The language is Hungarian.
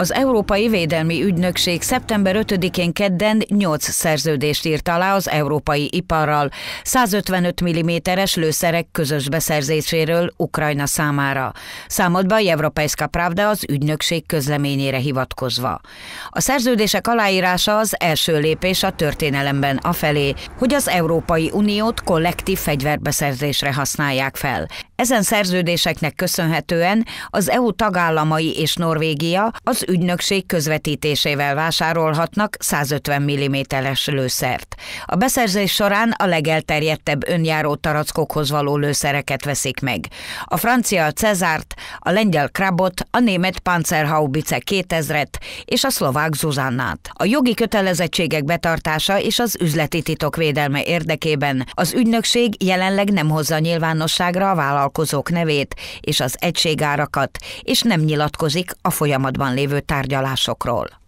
Az Európai Védelmi Ügynökség szeptember 5-én kedden 8 szerződést írt alá az európai iparral, 155 mm-es lőszerek közös beszerzéséről Ukrajna számára. Számolt be a Európaiszka Pravda az ügynökség közleményére hivatkozva. A szerződések aláírása az első lépés a történelemben afelé, hogy az Európai Uniót kollektív fegyverbeszerzésre használják fel. Ezen szerződéseknek köszönhetően az EU tagállamai és Norvégia az ügynökség közvetítésével vásárolhatnak 150 mm-es lőszert. A beszerzés során a legelterjedtebb önjáró tarackokhoz való lőszereket veszik meg. A francia Cezárt, a lengyel Krabot, a német Panzerhaubice 2000-et és a szlovák Zuzannát. A jogi kötelezettségek betartása és az üzleti titok védelme érdekében az ügynökség jelenleg nem hozza nyilvánosságra a vállalatot vállalkozók nevét és az egységárakat, és nem nyilatkozik a folyamatban lévő tárgyalásokról.